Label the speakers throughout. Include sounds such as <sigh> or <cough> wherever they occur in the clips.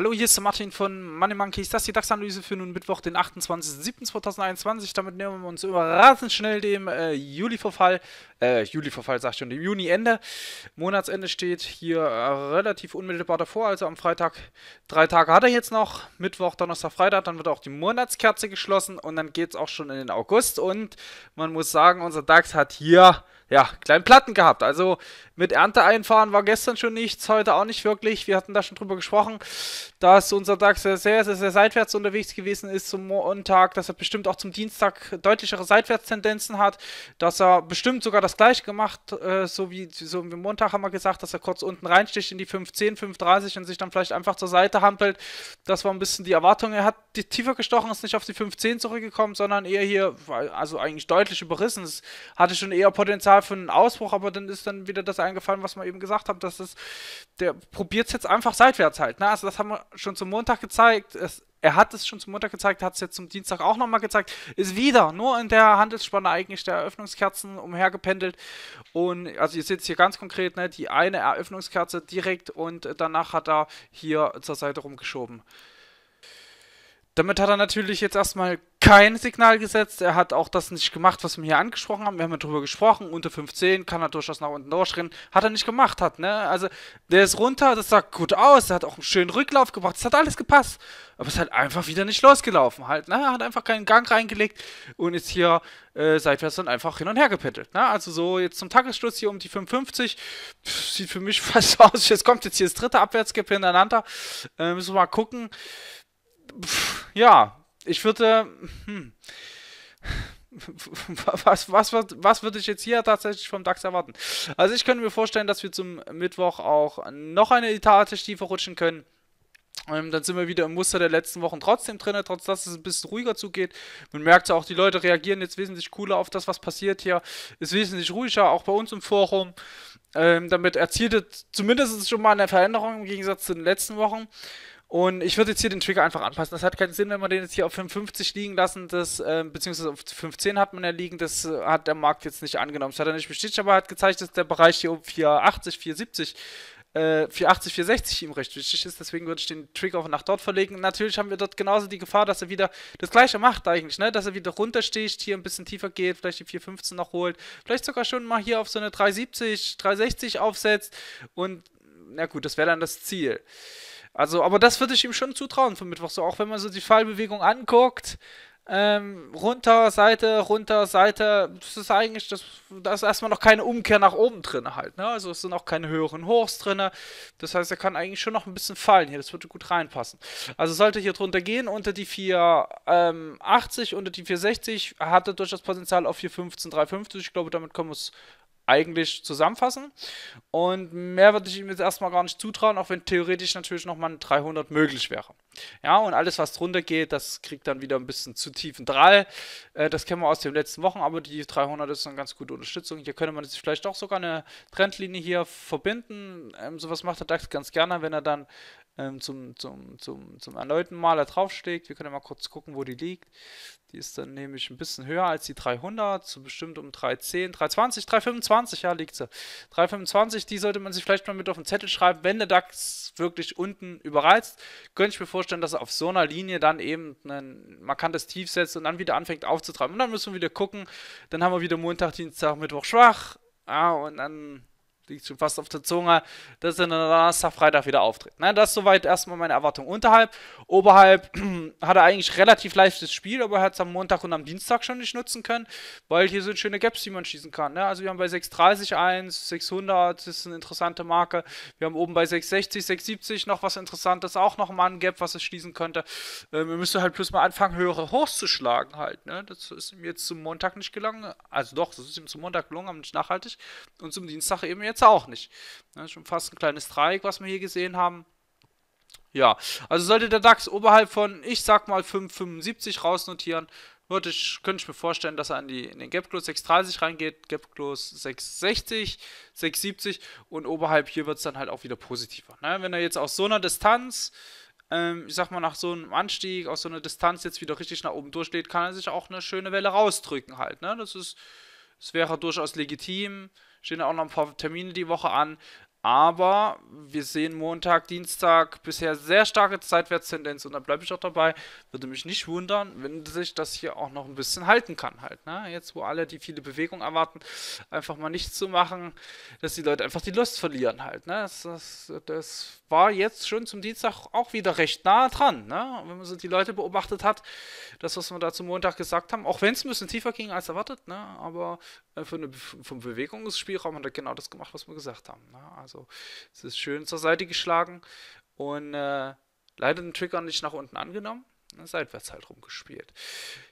Speaker 1: Hallo, hier ist der Martin von Money Monkeys. Das ist die DAX-Analyse für nun Mittwoch, den 28.07.2021. Damit nehmen wir uns überraschend schnell dem äh, Juli-Verfall, äh, Juli-Verfall sag ich schon, dem Juni-Ende. Monatsende steht hier äh, relativ unmittelbar davor, also am Freitag. Drei Tage hat er jetzt noch. Mittwoch, Donnerstag, Freitag. Dann wird auch die Monatskerze geschlossen und dann geht es auch schon in den August. Und man muss sagen, unser DAX hat hier ja, kleinen Platten gehabt. Also mit Ernte einfahren war gestern schon nichts, heute auch nicht wirklich. Wir hatten da schon drüber gesprochen, dass unser DAX sehr, sehr, sehr seitwärts unterwegs gewesen ist zum Montag, dass er bestimmt auch zum Dienstag deutlichere Seitwärtstendenzen hat, dass er bestimmt sogar das gleiche gemacht, äh, so, wie, so wie Montag haben wir gesagt, dass er kurz unten reinsticht in die 510, 530 und sich dann vielleicht einfach zur Seite hampelt. Das war ein bisschen die Erwartung. Er hat die tiefer gestochen, ist nicht auf die 510 zurückgekommen, sondern eher hier, also eigentlich deutlich überrissen. Es hatte schon eher Potenzial ja, für einen Ausbruch, aber dann ist dann wieder das eingefallen, was man eben gesagt hat, dass es, der probiert es jetzt einfach seitwärts halt. Ne? Also das haben wir schon zum Montag gezeigt. Es, er hat es schon zum Montag gezeigt, hat es jetzt zum Dienstag auch nochmal gezeigt, ist wieder nur in der Handelsspanne eigentlich der Eröffnungskerzen umhergependelt. Und also ihr seht es hier ganz konkret, ne, die eine Eröffnungskerze direkt und danach hat er hier zur Seite rumgeschoben. Damit hat er natürlich jetzt erstmal kein Signal gesetzt. Er hat auch das nicht gemacht, was wir hier angesprochen haben. Wir haben ja drüber gesprochen. Unter 15 kann er durchaus nach unten durchrennen. Hat er nicht gemacht, hat, ne? Also, der ist runter, das sah gut aus. Er hat auch einen schönen Rücklauf gemacht. Es hat alles gepasst. Aber es hat einfach wieder nicht losgelaufen, halt, ne? Er hat einfach keinen Gang reingelegt und ist hier äh, seitwärts dann einfach hin und her gepettelt, ne? Also, so jetzt zum Tagesschluss hier um die 55. sieht für mich <laughs> fast aus. Jetzt kommt jetzt hier das dritte Abwärtsgap hintereinander. Äh, müssen wir mal gucken pf, ja, ich würde. Hm, <laughs> was, was, was, was würde ich jetzt hier tatsächlich vom DAX erwarten? Also ich könnte mir vorstellen, dass wir zum Mittwoch auch noch eine Etage tiefer rutschen können. Ähm, dann sind wir wieder im Muster der letzten Wochen trotzdem drin, trotz dass es ein bisschen ruhiger zugeht. Man merkt auch, die Leute reagieren jetzt wesentlich cooler auf das, was passiert hier. Ist wesentlich ruhiger, auch bei uns im Forum. Ähm, damit es zumindest schon mal eine Veränderung im Gegensatz zu den letzten Wochen. Und ich würde jetzt hier den Trigger einfach anpassen. Das hat keinen Sinn, wenn man den jetzt hier auf 5,50 liegen lassen, das, äh, beziehungsweise auf 5,10 hat man ja liegen, das äh, hat der Markt jetzt nicht angenommen. Das hat er nicht bestätigt, aber hat gezeigt, dass der Bereich hier um 4,80, 4,70 äh, 480, 460 ihm recht wichtig ist, deswegen würde ich den Trigger auch nach dort verlegen. Natürlich haben wir dort genauso die Gefahr, dass er wieder das gleiche macht eigentlich, ne? dass er wieder runtersticht, hier ein bisschen tiefer geht, vielleicht die 415 noch holt, vielleicht sogar schon mal hier auf so eine 370, 360 aufsetzt und na gut, das wäre dann das Ziel. Also, aber das würde ich ihm schon zutrauen für Mittwoch. So, auch wenn man so die Fallbewegung anguckt, ähm, runter, Seite, runter, Seite, das ist eigentlich, das, da ist erstmal noch keine Umkehr nach oben drin halt, ne? Also es sind auch keine höheren Hochs drin. Das heißt, er kann eigentlich schon noch ein bisschen fallen hier. Das würde gut reinpassen. Also sollte hier drunter gehen, unter die 480, ähm, unter die 460, hat er durchaus Potenzial auf 415, 350. Ich glaube, damit können wir es eigentlich zusammenfassen. Und mehr würde ich ihm jetzt erstmal gar nicht zutrauen, auch wenn theoretisch natürlich nochmal ein 300 möglich wäre. Ja, und alles, was drunter geht, das kriegt dann wieder ein bisschen zu tiefen Drall. Äh, das kennen wir aus den letzten Wochen, aber die 300 ist eine ganz gute Unterstützung. Hier könnte man sich vielleicht auch sogar eine Trendlinie hier verbinden. Ähm, sowas macht der DAX ganz gerne, wenn er dann ähm, zum, zum, zum, zum erneuten Maler draufschlägt. Wir können ja mal kurz gucken, wo die liegt. Die ist dann nämlich ein bisschen höher als die 300, so bestimmt um 310, 320, 325, ja, liegt sie. 325, die sollte man sich vielleicht mal mit auf den Zettel schreiben. Wenn der DAX wirklich unten überreizt, könnte ich mir vorstellen, dass er auf so einer Linie dann eben ein markantes Tief setzt und dann wieder anfängt aufzutreiben. Und dann müssen wir wieder gucken. Dann haben wir wieder Montag, Dienstag, Mittwoch schwach. Ah, und dann liegt schon fast auf der Zunge, dass er dann Donnerstag, Freitag wieder auftritt. Na, ne, das ist soweit erstmal meine Erwartung. Unterhalb, oberhalb <clears throat> hat er eigentlich relativ leichtes Spiel, aber er hat es am Montag und am Dienstag schon nicht nutzen können, weil hier sind schöne Gaps, die man schießen kann. Ne? Also wir haben bei 630 1, 600 das ist eine interessante Marke. Wir haben oben bei 660, 670 noch was Interessantes, auch nochmal ein Gap, was es schließen könnte. Ähm, wir müssen halt plus mal anfangen, höhere Hochs zu schlagen halt. Ne? Das ist ihm jetzt zum Montag nicht gelungen. Also doch, das ist ihm zum Montag gelungen, aber nicht nachhaltig. Und zum Dienstag eben jetzt jetzt auch nicht. Ne, schon fast ein kleines Dreieck, was wir hier gesehen haben. Ja, also sollte der DAX oberhalb von, ich sag mal, 5,75 rausnotieren, würde ich, könnte ich mir vorstellen, dass er in, die, in den Gap Close 6,30 reingeht, Gap Close 6,60, 6,70 und oberhalb hier wird es dann halt auch wieder positiver. Ne? Wenn er jetzt aus so einer Distanz, ähm, ich sag mal, nach so einem Anstieg, aus so einer Distanz jetzt wieder richtig nach oben durchlädt, kann er sich auch eine schöne Welle rausdrücken halt. Ne? Das ist es wäre durchaus legitim. Stehen auch noch ein paar Termine die Woche an. Aber wir sehen Montag, Dienstag bisher sehr starke Zeitwärtstendenz und da bleibe ich auch dabei. Würde mich nicht wundern, wenn sich das hier auch noch ein bisschen halten kann halt. Ne? Jetzt, wo alle die viele Bewegung erwarten, einfach mal nichts zu machen, dass die Leute einfach die Lust verlieren halt. Ne? Das, das, das war jetzt schon zum Dienstag auch wieder recht nah dran. Ne? Wenn man so die Leute beobachtet hat, das, was wir da zum Montag gesagt haben, auch wenn es ein bisschen tiefer ging als erwartet, ne? aber äh, für eine, vom Bewegungsspielraum hat er genau das gemacht, was wir gesagt haben. Ne? Also es ist schön zur Seite geschlagen und äh, leider den Trigger nicht nach unten angenommen. Ne? Seitwärts halt rumgespielt.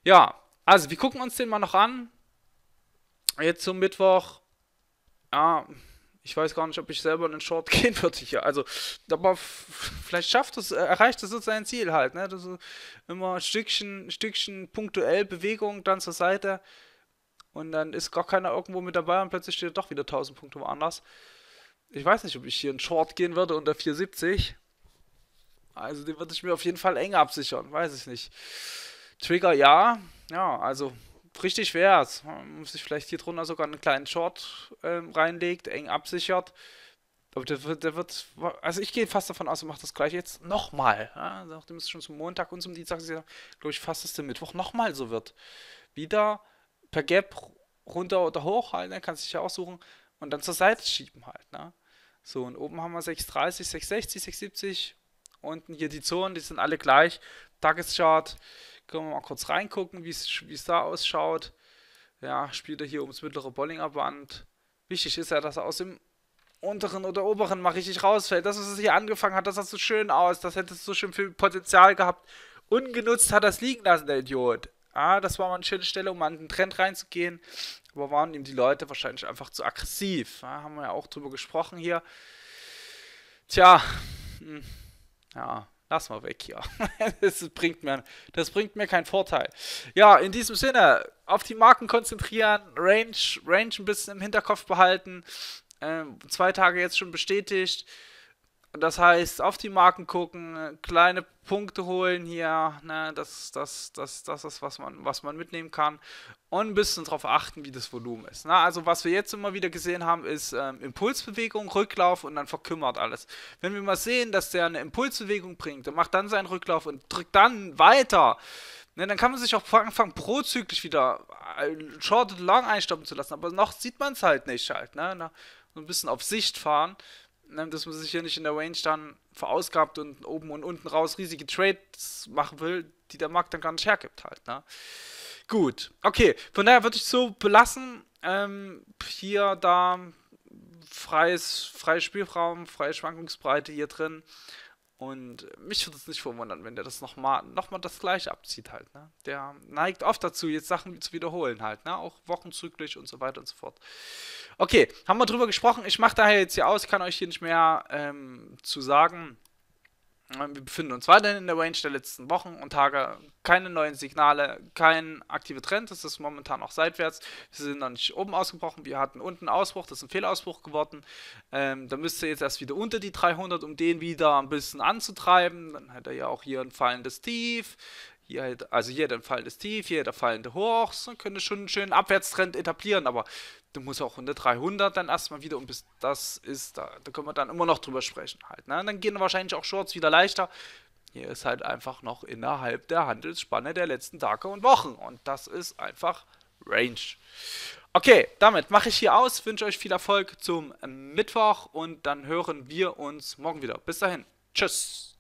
Speaker 1: Ja, also wir gucken uns den mal noch an. Jetzt zum Mittwoch. Ja, ich weiß gar nicht, ob ich selber in den Short <laughs> gehen würde hier. Also, aber vielleicht schafft es, äh, erreicht es sein Ziel halt, ne? Das ist immer ein Stückchen, Stückchen punktuell Bewegung dann zur Seite. Und dann ist gar keiner irgendwo mit dabei und plötzlich steht doch wieder 1000 Punkte woanders. Ich weiß nicht, ob ich hier in Short gehen würde unter 470. Also den würde ich mir auf jeden Fall eng absichern, weiß ich nicht. Trigger ja, ja, also richtig wär's. Man muss sich vielleicht hier drunter sogar einen kleinen Short ähm, reinlegt, eng absichert. Aber der der wird, also ich gehe fast davon aus, er macht das gleich jetzt nochmal. Ja? Nachdem es schon zum Montag und zum Dienstag ist, glaube ich fast, dass der Mittwoch nochmal so wird. Wieder per Gap runter oder hoch halt, ne? kannst dich ja aussuchen und dann zur Seite schieben halt. Ne? So, und oben haben wir 630, 660, 670, unten hier die Zonen, die sind alle gleich. Tageschart, können wir mal kurz reingucken, wie es da ausschaut. Ja, spielt er hier ums mittlere Bowlingerband. Wichtig ist ja, dass er aus dem unteren oder oberen mal richtig rausfällt. Das, was es hier angefangen hat, das sah so schön aus. Das hätte so schön viel Potenzial gehabt. Ungenutzt hat das liegen lassen, der Idiot ah, das war mal eine schöne Stelle, um an den Trend reinzugehen. Aber waren ihm die Leute wahrscheinlich einfach zu aggressiv. Ja, haben wir ja auch drüber gesprochen hier. Tja, hm, ja, lass mal weg hier. <laughs> das, bringt mir, das bringt mir keinen Vorteil. Ja, in diesem Sinne, auf die Marken konzentrieren, Range, Range ein bisschen im Hinterkopf behalten. Ähm, zwei Tage jetzt schon bestätigt. Das heißt, auf die Marken gucken, kleine Punkte holen hier, ne, das, das, das, das ist, was man, was man mitnehmen kann. Und ein bisschen darauf achten, wie das Volumen ist. Ne? Also, was wir jetzt immer wieder gesehen haben, ist ähm, Impulsbewegung, Rücklauf und dann verkümmert alles. Wenn wir mal sehen, dass der eine Impulsbewegung bringt, der macht dann seinen Rücklauf und drückt dann weiter, Ne, dann kann man sich auch anfangen, prozyklisch wieder äh, Short und Long einstoppen zu lassen. Aber noch sieht man es halt nicht halt. Ne? Na, so ein bisschen auf Sicht fahren ne, dass man sich hier nicht in der Range dann verausgabt und oben und unten raus riesige Trades machen will, die der Markt dann gar nicht hergibt halt. Ne? Gut, okay, von daher würde ich so belassen. Ähm, hier, da freies, freies Spielraum, freie Schwankungsbreite hier drin. Und mich würde es nicht verwundern, wenn der das nochmal noch mal das gleiche abzieht halt. Ne? Der neigt oft dazu, jetzt Sachen zu wiederholen halt, ne? Auch wochenzyklisch und so weiter und so fort. Okay, haben wir drüber gesprochen. Ich mache daher jetzt hier aus, kann euch hier nicht mehr ähm, zu sagen. Ähm, wir befinden uns weiterhin in der Range der letzten Wochen und Tage. Keine neuen Signale, kein aktiver Trend. Das ist momentan auch seitwärts. Wir sind noch nicht oben ausgebrochen. Wir hatten unten einen Ausbruch. Das ist ein Fehlausbruch geworden. Ähm, da müsste jetzt erst wieder unter die 300, um den wieder ein bisschen anzutreiben. Dann hätte er ja auch hier ein fallendes Tief. Hier halt, also hier der Fall fallendes Tief, hier der Fall fallende Hoch, so könnte schon einen schönen Abwärtstrend etablieren, aber du musst auch 100, 300 dann erstmal wieder und bis das ist, da, da können wir dann immer noch drüber sprechen halt. Ne? Und dann gehen wahrscheinlich auch Shorts wieder leichter. Hier ist halt einfach noch innerhalb der Handelsspanne der letzten Tage und Wochen und das ist einfach Range. Okay, damit mache ich hier aus, wünsche euch viel Erfolg zum Mittwoch und dann hören wir uns morgen wieder. Bis dahin, tschüss.